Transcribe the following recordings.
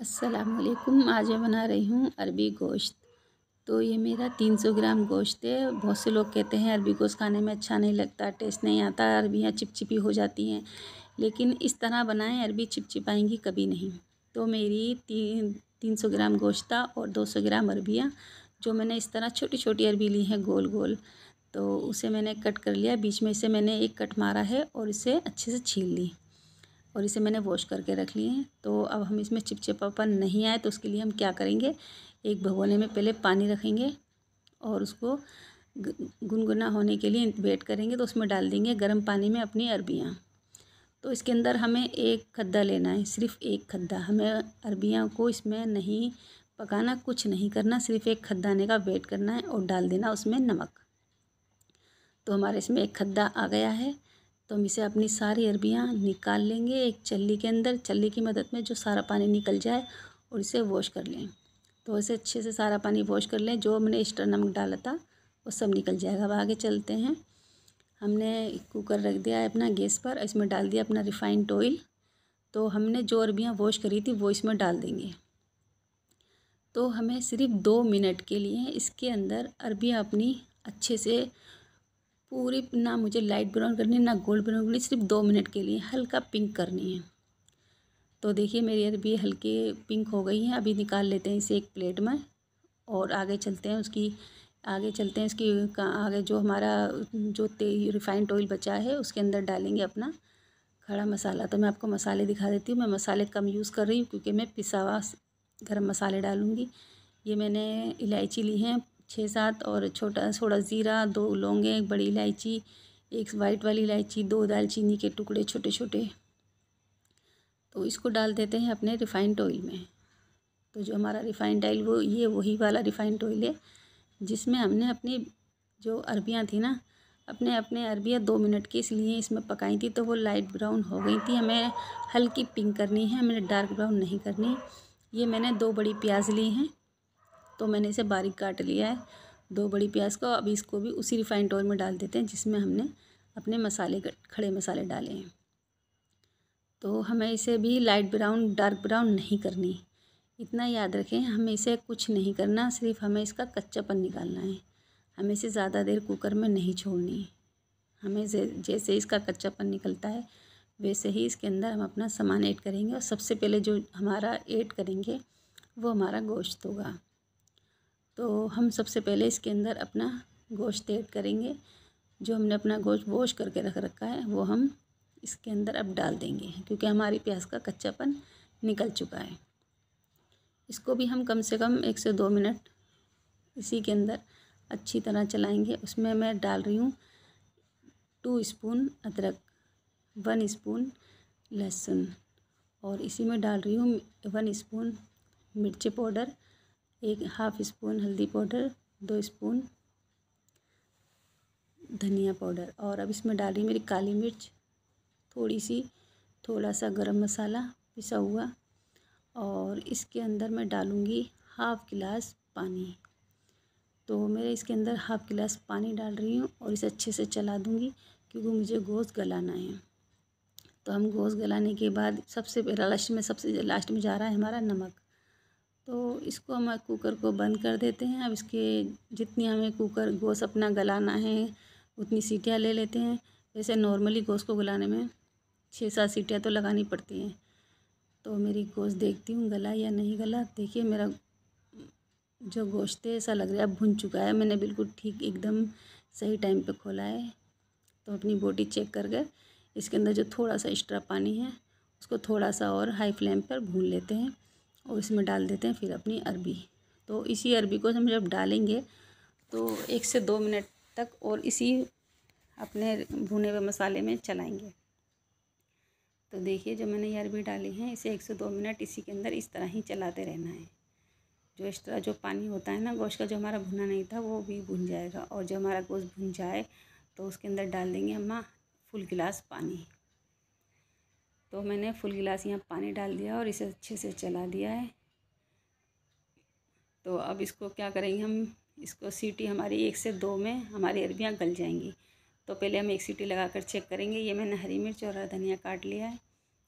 असलकुम आज मैं बना रही हूँ अरबी गोश्त तो ये मेरा 300 ग्राम गोश्त है बहुत से लोग कहते हैं अरबी गोश्त खाने में अच्छा नहीं लगता टेस्ट नहीं आता अरबियाँ चिपचिपी हो जाती हैं लेकिन इस तरह बनाएं अरबी चिपचिपाएंगी कभी नहीं तो मेरी तीन तीन सौ ग्राम गोश्ता और दो सौ ग्राम अरबियाँ जो मैंने इस तरह छोटी छोटी अरबी ली हैं गोल गोल तो उसे मैंने कट कर लिया बीच में से मैंने एक कट मारा है और इसे अच्छे से छील ली और इसे मैंने वॉश करके रख लिए हैं तो अब हम इसमें चिपचिपापन नहीं आए तो उसके लिए हम क्या करेंगे एक भगोने में पहले पानी रखेंगे और उसको गुनगुना होने के लिए वेट करेंगे तो उसमें डाल देंगे गर्म पानी में अपनी अरबियाँ तो इसके अंदर हमें एक खद्दा लेना है सिर्फ एक खद्दा हमें अरबियाँ को इसमें नहीं पकाना कुछ नहीं करना सिर्फ एक खद्दा आने का वेट करना है और डाल देना उसमें नमक तो हमारे इसमें एक खद्दा आ गया है तो हम इसे अपनी सारी अरबियाँ निकाल लेंगे एक चल्ली के अंदर चल्ली की मदद में जो सारा पानी निकल जाए और इसे वॉश कर लें तो इसे अच्छे से सारा पानी वॉश कर लें जो हमने एक्स्ट्रा नमक डाला था वो सब निकल जाएगा अब आगे चलते हैं हमने कुकर रख दिया है अपना गैस पर इसमें डाल दिया अपना रिफाइंड ऑयल तो हमने जो अरबियाँ वॉश करी थी वो इसमें डाल देंगे तो हमें सिर्फ दो मिनट के लिए इसके अंदर अरबियाँ अपनी अच्छे से पूरी ना मुझे लाइट ब्राउन करनी है ना गोल्ड ब्राउन करनी सिर्फ दो मिनट के लिए हल्का पिंक करनी है तो देखिए मेरी अभी हल्की पिंक हो गई है अभी निकाल लेते हैं इसे एक प्लेट में और आगे चलते हैं उसकी आगे चलते हैं इसकी आगे जो हमारा जो रिफाइंड ऑयल बचा है उसके अंदर डालेंगे अपना खड़ा मसाला तो मैं आपको मसाले दिखा देती हूँ मैं मसाले कम यूज़ कर रही हूँ क्योंकि मैं पिसावा गर्म मसाले डालूँगी ये मैंने इलायची ली है छः सात और छोटा थोड़ा ज़ीरा दो लौंगे एक बड़ी इलायची एक वाइट वाली इलायची दो दालचीनी के टुकड़े छोटे छोटे तो इसको डाल देते हैं अपने रिफ़ाइंड ऑयल में तो जो हमारा रिफ़ाइंड ऑयल वो ये वही वाला रिफ़ाइंड ऑयल है जिसमें हमने अपनी जो अरबियाँ थी ना अपने अपने अरबियाँ दो मिनट की इसलिए इसमें पकाई थी तो वो लाइट ब्राउन हो गई थी हमें हल्की पिंक करनी है हमें डार्क ब्राउन नहीं करनी ये मैंने दो बड़ी प्याज ली हैं तो मैंने इसे बारीक काट लिया है दो बड़ी प्याज को अब इसको भी उसी रिफाइंड ऑयल में डाल देते हैं जिसमें हमने अपने मसाले खड़े मसाले डाले हैं तो हमें इसे भी लाइट ब्राउन डार्क ब्राउन नहीं करनी इतना याद रखें हमें इसे कुछ नहीं करना सिर्फ हमें इसका कच्चापन निकालना है हमें इसे ज़्यादा देर कुकर में नहीं छोड़नी हमें जैसे इसका कच्चापन निकलता है वैसे ही इसके अंदर हम अपना सामान ऐड करेंगे और सबसे पहले जो हमारा ऐड करेंगे वो हमारा गोश्त होगा तो हम सबसे पहले इसके अंदर अपना गोश्त ऐड करेंगे जो हमने अपना गोश्त वॉश करके रख रखा है वो हम इसके अंदर अब डाल देंगे क्योंकि हमारी प्याज का कच्चापन निकल चुका है इसको भी हम कम से कम एक से दो मिनट इसी के अंदर अच्छी तरह चलाएंगे उसमें मैं डाल रही हूँ टू स्पून अदरक वन स्पून लहसुन और इसी में डाल रही हूँ वन स्पून मिर्ची पाउडर एक हाफ स्पून हल्दी पाउडर दो स्पून धनिया पाउडर और अब इसमें डाली मेरी काली मिर्च थोड़ी सी थोड़ा सा गरम मसाला पिसा हुआ और इसके अंदर मैं डालूँगी हाफ़ गिलास पानी तो मैं इसके अंदर हाफ़ गिलास पानी डाल रही हूँ और इसे अच्छे से चला दूँगी क्योंकि मुझे गोश्त गलाना है तो हम गोश्त गलाने के बाद सबसे लास्ट में सबसे लास्ट में जा रहा है हमारा नमक तो इसको हम कुकर को बंद कर देते हैं अब इसके जितनी हमें कुकर गोश्त अपना गलाना है उतनी सीटियाँ ले लेते हैं वैसे नॉर्मली गोश को गलाने में छः सात सीटियाँ तो लगानी पड़ती हैं तो मेरी गोश्त देखती हूँ गला या नहीं गला देखिए मेरा जो गोश्त है ऐसा लग रहा है भुन चुका है मैंने बिल्कुल ठीक एकदम सही टाइम पे खोला है तो अपनी बॉडी चेक कर गए इसके अंदर जो थोड़ा सा एक्स्ट्रा पानी है उसको थोड़ा सा और हाई फ्लेम पर भून लेते हैं और इसमें डाल देते हैं फिर अपनी अरबी तो इसी अरबी को हम जब डालेंगे तो एक से दो मिनट तक और इसी अपने भुने हुए मसाले में चलाएंगे तो देखिए जो मैंने ये अरबी डाली है इसे एक से दो मिनट इसी के अंदर इस तरह ही चलाते रहना है जो इस तरह जो पानी होता है ना गोश्त का जो हमारा भुना नहीं था वो भी भुन जाएगा और जो हमारा गोश्त भुन जाए तो उसके अंदर डाल देंगे हम फुल गिलास पानी तो मैंने फुल गिलास यहाँ पानी डाल दिया और इसे अच्छे से चला दिया है तो अब इसको क्या करेंगे हम इसको सीटी हमारी एक से दो में हमारी अरबियाँ गल जाएंगी तो पहले हम एक सीटी लगा कर चेक करेंगे ये मैंने हरी मिर्च और हरा धनिया काट लिया है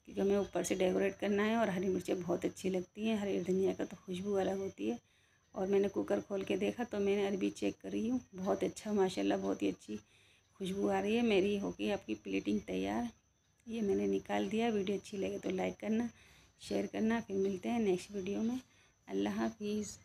क्योंकि हमें ऊपर से डेकोरेट करना है और हरी मिर्चें बहुत अच्छी लगती हैं हरी धनिया का तो खुशबू अलग होती है और मैंने कुकर खोल के देखा तो मैंने अरबी चेक करी हूँ बहुत अच्छा माशाल्लाह बहुत ही अच्छी खुशबू आ रही है मेरी होगी आपकी प्लेटिंग तैयार ये मैंने निकाल दिया वीडियो अच्छी लगे तो लाइक करना शेयर करना फिर मिलते हैं नेक्स्ट वीडियो में अल्लाह हाफिज़